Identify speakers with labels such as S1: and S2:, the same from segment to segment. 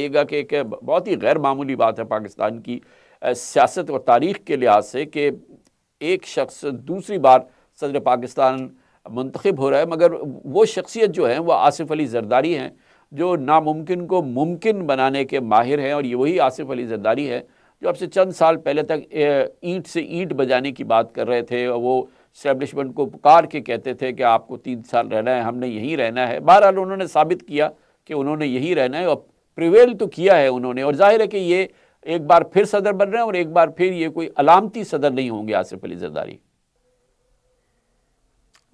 S1: देखिएगा कि एक बहुत ही गैर मामूली बात है पाकिस्तान की सियासत और तारीख के लिहाज से कि एक शख्स दूसरी बार सदर पाकिस्तान मंतखब हो रहा है मगर वो शख्सियत जो है वह आसिफ अली जरदारी हैं जो नामुमकिन को मुमकिन बनाने के माहिर हैं और ये वही आसिफ अली जरदारी है जो अब से चंद साल पहले तक ईंट से ईंट बजाने की बात कर रहे थे और वो स्टैब्लिशमेंट को पुकार के कहते थे कि आपको तीन साल रहना है हमने यहीं रहना है बहरहाल उन्होंने साबित किया कि उन्होंने यहीं रहना है और प्रिवेल तो किया है उन्होंने और जाहिर है कि ये एक बार फिर सदर बन रहे हैं और एक बार फिर ये कोई अलामती सदर नहीं होंगे आसिफ अली जरदारी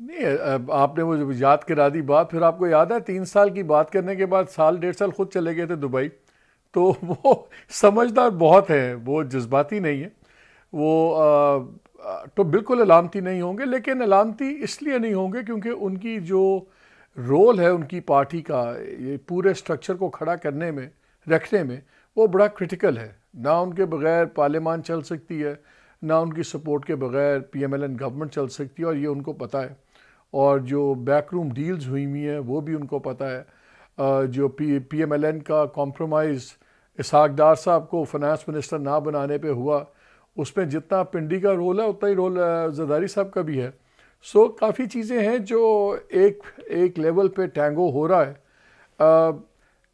S2: नहीं आपने वो याद करा दी बात फिर आपको याद है तीन साल की बात करने के बाद साल डेढ़ साल खुद चले गए थे दुबई तो वो समझदार बहुत हैं वो जज्बाती नहीं है वो आ, तो बिल्कुल अलामती नहीं होंगे लेकिन अलामती इसलिए नहीं होंगे क्योंकि उनकी जो रोल है उनकी पार्टी का ये पूरे स्ट्रक्चर को खड़ा करने में रखने में वो बड़ा क्रिटिकल है ना उनके बगैर पार्लियामान चल सकती है ना उनकी सपोर्ट के बगैर पीएमएलएन गवर्नमेंट चल सकती है और ये उनको पता है और जो बैकरूम डील्स हुई हुई हैं वो भी उनको पता है जो पी एन का कॉम्प्रोमाइज़ इसहाक डार साहब को फाइनेंस मिनिस्टर ना बनाने पे हुआ उसमें जितना पिंडी का रोल है उतना ही रोल जरदारी साहब का भी है सो so, काफ़ी चीज़ें हैं जो एक एक लेवल पे टैंगो हो रहा है आ,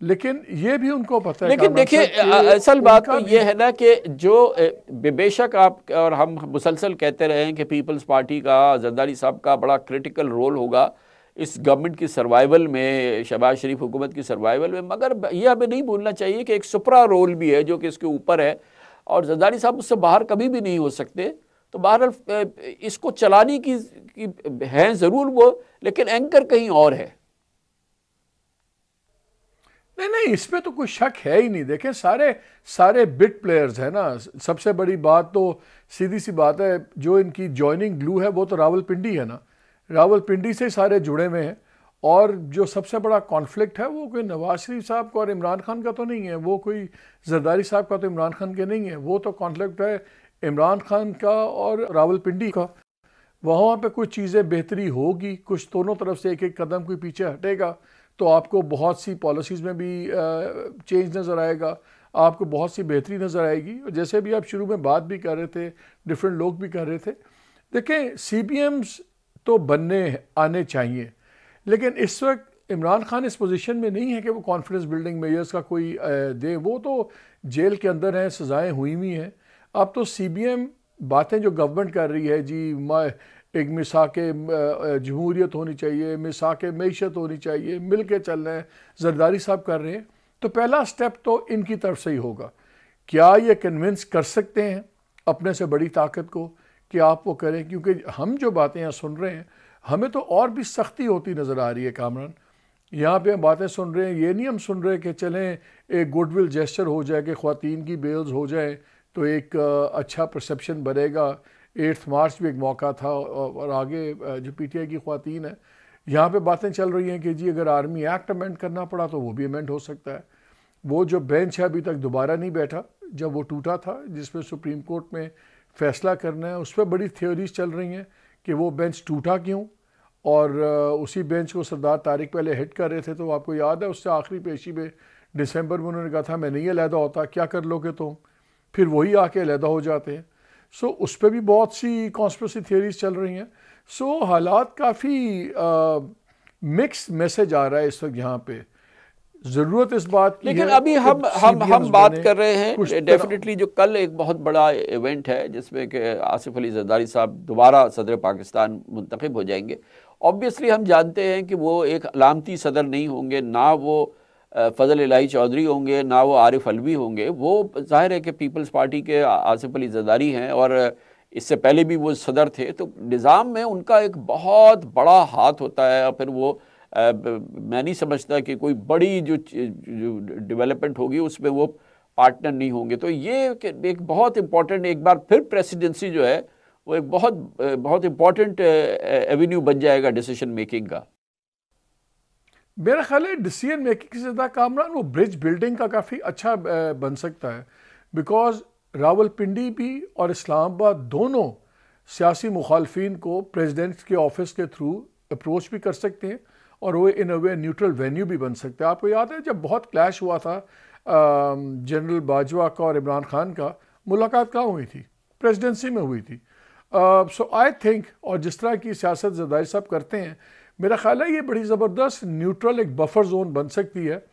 S2: लेकिन ये भी उनको पता है लेकिन देखिए असल बात तो ये है
S1: ना कि जो बेशक आप और हम मुसलसल कहते रहे हैं कि पीपल्स पार्टी का जरदारी साहब का बड़ा क्रिटिकल रोल होगा इस गवर्नमेंट की सर्वाइवल में शहबाज शरीफ हुकूमत की सर्वाइवल में मगर ये हमें नहीं भूलना चाहिए कि एक सुपरा रोल भी है जो कि इसके ऊपर है और जरदारी साहब उससे बाहर कभी भी नहीं हो सकते तो बहरहाल इसको चलाने की, की है ज़रूर वो लेकिन एंकर कहीं और है
S2: नहीं नहीं इसमें तो कोई शक है ही नहीं देखें सारे सारे बिट प्लेयर्स हैं ना सबसे बड़ी बात तो सीधी सी बात है जो इनकी जॉइनिंग ग्लू है वो तो रावलपिंडी है ना रावलपिंडी से सारे जुड़े हुए हैं और जो सबसे बड़ा कॉन्फ्लिक्ट है वो कोई नवाज शरीफ साहब का और इमरान खान का तो नहीं है वो कोई जरदारी साहब का तो इमरान खान के नहीं है वो तो कॉन्फ्लिक्ट है इमरान खान का और रावलपिंडी का वहाँ पे कुछ चीज़ें बेहतरी होगी कुछ दोनों तरफ से एक एक कदम कोई पीछे हटेगा तो आपको बहुत सी पॉलिसीज़ में भी चेंज नज़र आएगा आपको बहुत सी बेहतरी नज़र आएगी और जैसे भी आप शुरू में बात भी कर रहे थे डिफरेंट लोग भी कर रहे थे देखें सी तो बनने आने चाहिए लेकिन इस वक्त इमरान खान इस पोजीशन में नहीं है कि वो कॉन्फिडेंस बिल्डिंग मेजर्स का कोई दे वो तो जेल के अंदर हैं सज़ाएँ हुई हुई हैं अब तो सी बी एम बातें जो गवर्नमेंट कर रही है जी मैं एक मिसा के जमहूरीत होनी चाहिए मिसा के मीशत होनी चाहिए मिल के चल रहे हैं जरदारी साहब कर रहे हैं तो पहला स्टेप तो इनकी तरफ से ही होगा क्या ये कन्विंस कर सकते हैं अपने से बड़ी ताकत को कि आप वो करें क्योंकि हम जो बातें यहाँ सुन रहे हैं हमें तो और भी सख्ती होती नज़र आ रही है कामरान यहाँ पे हम बातें सुन रहे हैं ये नहीं हम सुन रहे हैं कि चलें एक गुडविल जेस्चर हो जाए कि ख़वान की बेल्स हो जाएँ तो एक अच्छा परसेप्शन बनेगा एट्थ मार्च भी एक मौका था और आगे जो पी टी आई की खातन है यहाँ पर बातें चल रही हैं कि जी अगर आर्मी एक्ट अमेंड करना पड़ा तो वो भी अमेंड हो सकता है वो जो बेंच है अभी तक दोबारा नहीं बैठा जब वो टूटा था जिसमें सुप्रीम कोर्ट में फैसला करना है उस पर बड़ी थ्योरीज चल रही हैं कि वो बेंच टूटा क्यों और उसी बेंच को सरदार तारिक पहले हिट कर रहे थे तो आपको याद है उससे आखिरी पेशी में दिसंबर में उन्होंने कहा था मैं नहीं अलहदा होता क्या कर लोगे तुम तो? फिर वही आके अलहदा हो जाते हैं सो उस पर भी बहुत सी कॉन्स्परेसी थियोरीज चल रही हैं सो हालात काफ़ी मिक्स मैसेज आ रहा है इस वक्त यहाँ पे ज़रूरत इस बात की लेकिन अभी हम हम हम बात कर रहे हैं
S1: डेफिनेटली जो कल एक बहुत बड़ा इवेंट है जिसमें कि आसिफ अली जरदारी साहब दोबारा सदर पाकिस्तान मुंतखब हो जाएंगे ऑब्वियसली हम जानते हैं कि वो एक अलामती सदर नहीं होंगे ना वो फजल इलाई चौधरी होंगे ना वो आरिफ अलवी होंगे वो जाहिर है कि पीपल्स पार्टी के आसिफ अली जदारी हैं और इससे पहले भी वो सदर थे तो निज़ाम में उनका एक बहुत बड़ा हाथ होता है और फिर वो आ, मैं नहीं समझता कि कोई बड़ी जो, जो डेवलपमेंट होगी उसमें वो पार्टनर नहीं होंगे तो ये एक बहुत इम्पॉर्टेंट एक बार फिर प्रेसिडेंसी जो है वो एक बहुत बहुत इम्पॉर्टेंट एवेन्यू बन जाएगा डिसीशन मेकिंग का
S2: मेरा ख्याल है डिसीजन मेकिंग से ज़्यादा कामरान वो ब्रिज बिल्डिंग का काफ़ी अच्छा बन सकता है बिकॉज रावलपिंडी भी और इस्लामाबाद दोनों सियासी मुखालफी को प्रेजिडेंट के ऑफिस के थ्रू अप्रोच भी कर सकते हैं और वो इन अ वे न्यूट्रल वेन्यू भी बन सकते हैं आपको याद है जब बहुत क्लैश हुआ था जनरल बाजवा का और इमरान खान का मुलाकात कहाँ हुई थी प्रेसिडेंसी में हुई थी सो आई थिंक और जिस तरह की सियासत जदाई साहब करते हैं मेरा ख्याल है ये बड़ी ज़बरदस्त न्यूट्रल एक बफर जोन बन सकती है